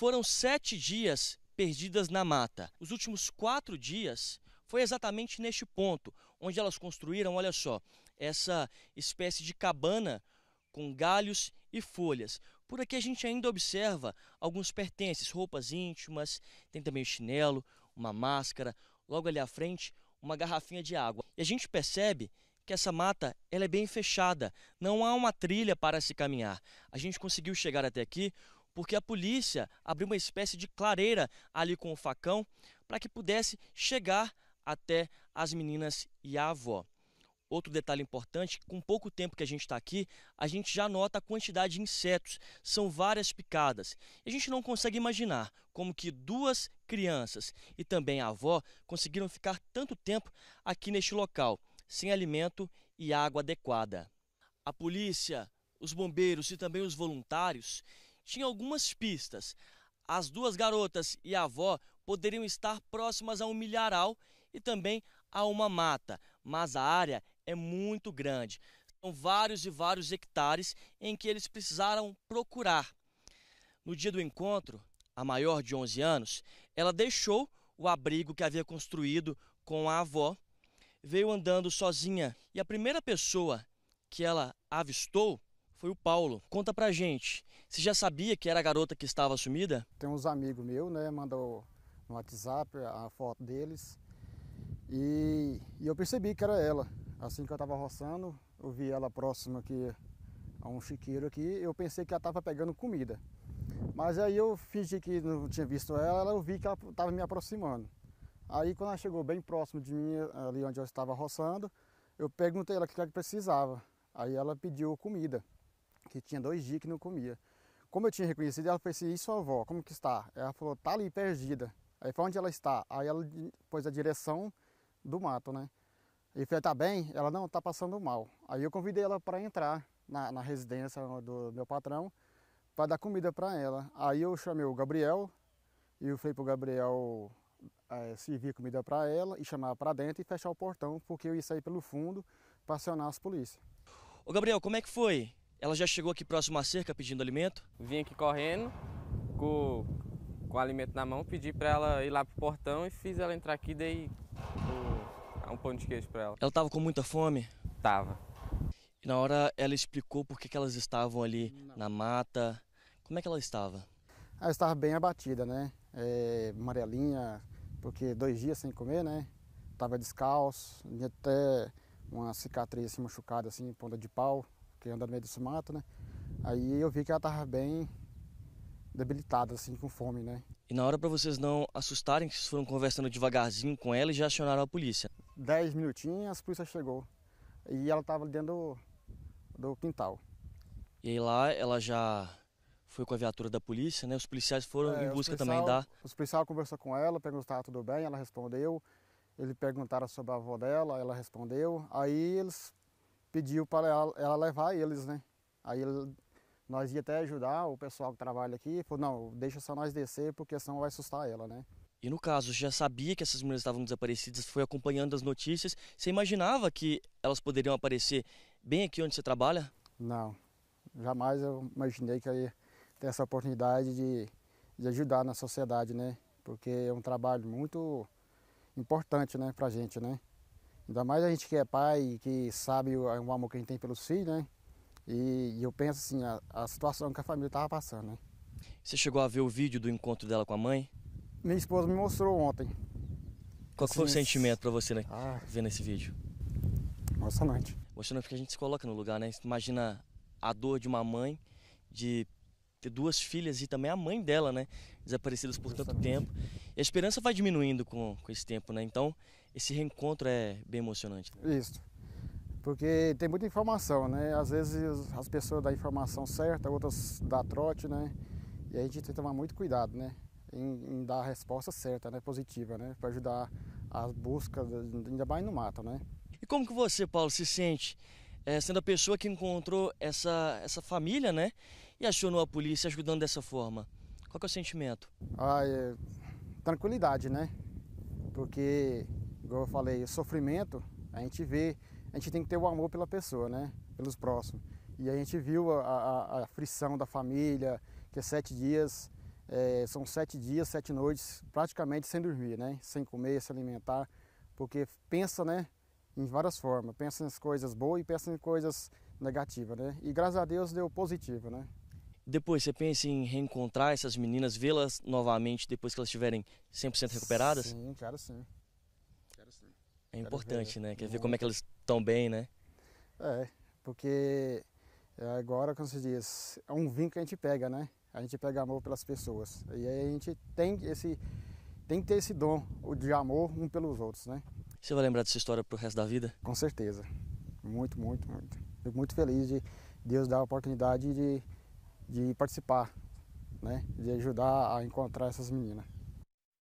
Foram sete dias perdidas na mata. Os últimos quatro dias foi exatamente neste ponto, onde elas construíram, olha só, essa espécie de cabana com galhos e folhas. Por aqui a gente ainda observa alguns pertences, roupas íntimas, tem também o chinelo, uma máscara, logo ali à frente uma garrafinha de água. E a gente percebe que essa mata ela é bem fechada, não há uma trilha para se caminhar. A gente conseguiu chegar até aqui porque a polícia abriu uma espécie de clareira ali com o facão para que pudesse chegar até as meninas e a avó. Outro detalhe importante, com pouco tempo que a gente está aqui, a gente já nota a quantidade de insetos, são várias picadas. E a gente não consegue imaginar como que duas crianças e também a avó conseguiram ficar tanto tempo aqui neste local, sem alimento e água adequada. A polícia, os bombeiros e também os voluntários tinha algumas pistas. As duas garotas e a avó poderiam estar próximas a um milharal e também a uma mata, mas a área é muito grande. São vários e vários hectares em que eles precisaram procurar. No dia do encontro, a maior de 11 anos, ela deixou o abrigo que havia construído com a avó, veio andando sozinha e a primeira pessoa que ela avistou foi o Paulo. Conta pra gente, você já sabia que era a garota que estava sumida? Tem uns amigos meus, né, mandou no WhatsApp a foto deles e, e eu percebi que era ela. Assim que eu estava roçando, eu vi ela próxima aqui a um chiqueiro aqui, eu pensei que ela estava pegando comida. Mas aí eu fingi que não tinha visto ela, eu vi que ela estava me aproximando. Aí quando ela chegou bem próximo de mim, ali onde eu estava roçando, eu perguntei ela o que ela precisava. Aí ela pediu comida que tinha dois dias que não comia. Como eu tinha reconhecido, ela falou assim, e sua avó, como que está? Ela falou, tá ali perdida. Aí foi onde ela está? Aí ela pôs a direção do mato, né? E falei, tá bem? Ela, não, tá passando mal. Aí eu convidei ela para entrar na, na residência do meu patrão para dar comida para ela. Aí eu chamei o Gabriel e eu falei pro Gabriel é, servir comida para ela e chamar para dentro e fechar o portão, porque eu ia sair pelo fundo para acionar as polícias. Ô Gabriel, como é que foi ela já chegou aqui próximo à cerca pedindo alimento? Vim aqui correndo, com, com o alimento na mão, pedi para ela ir lá pro portão e fiz ela entrar aqui e dei um, pão de queijo para ela. Ela tava com muita fome? Tava. E na hora ela explicou por que, que elas estavam ali Não. na mata. Como é que ela estava? Ela estava bem abatida, né? É, amarelinha, porque dois dias sem comer, né? Tava descalço, tinha até uma cicatriz assim, machucada, assim, ponta de pau, que anda no meio desse mato, né? Aí eu vi que ela tava bem debilitada, assim, com fome, né? E na hora para vocês não assustarem, vocês foram conversando devagarzinho com ela e já acionaram a polícia? Dez minutinhos, a polícia chegou. E ela tava dentro do, do quintal. E aí lá ela já foi com a viatura da polícia, né? Os policiais foram é, em busca também da. Os policiais conversaram com ela, perguntaram se estava tudo bem, ela respondeu. Eles perguntaram sobre a avó dela, ela respondeu. Aí eles pediu para ela, ela levar eles, né? Aí ele, nós ia até ajudar o pessoal que trabalha aqui, falou, não, deixa só nós descer, porque senão vai assustar ela, né? E no caso, já sabia que essas mulheres estavam desaparecidas, foi acompanhando as notícias, você imaginava que elas poderiam aparecer bem aqui onde você trabalha? Não, jamais eu imaginei que eu ia ter essa oportunidade de, de ajudar na sociedade, né? Porque é um trabalho muito importante, né, pra gente, né? Ainda mais a gente que é pai que sabe o, o amor que a gente tem pelos filhos, né? E, e eu penso assim, a, a, situação que a família estava passando, né? Você chegou a ver o vídeo do encontro dela com a mãe? Minha esposa me mostrou ontem. Qual assim, foi o sentimento para você né, ah, vendo esse vídeo? Emocionante. Emocionante porque a gente se coloca no lugar, né? Imagina a dor de uma mãe de ter duas filhas e também a mãe dela, né? Desaparecidas por Justamente. tanto tempo. E a esperança vai diminuindo com, com esse tempo, né? Então, esse reencontro é bem emocionante. Né? Isso. Porque tem muita informação, né? Às vezes as pessoas dão informação certa, outras dão trote, né? E a gente tem que tomar muito cuidado, né? Em, em dar a resposta certa, né? Positiva, né? Para ajudar as buscas, ainda mais no mato, né? E como que você, Paulo, se sente é, sendo a pessoa que encontrou essa, essa família, né? E acionou a polícia ajudando dessa forma? Qual que é o sentimento? Ah, é... tranquilidade, né? Porque igual eu falei, o sofrimento, a gente vê, a gente tem que ter o amor pela pessoa, né? Pelos próximos. E a gente viu a, a, a frição da família, que é sete dias, é, são sete dias, sete noites, praticamente sem dormir, né? Sem comer, se alimentar, porque pensa, né? Em várias formas, pensa em coisas boas e pensa em coisas negativas, né? E graças a Deus deu positivo, né? Depois, você pensa em reencontrar essas meninas, vê-las novamente depois que elas estiverem 100% recuperadas? Sim, claro, sim. É importante, ver, né? né? Quer ver uhum. como é que eles estão bem, né? É, porque agora, como se diz, é um vinho que a gente pega, né? A gente pega amor pelas pessoas. E aí a gente tem esse tem que ter esse dom de amor um pelos outros, né? Você vai lembrar dessa história pro resto da vida? Com certeza. Muito, muito, muito. Fico muito feliz de Deus dar a oportunidade de, de participar, né? De ajudar a encontrar essas meninas.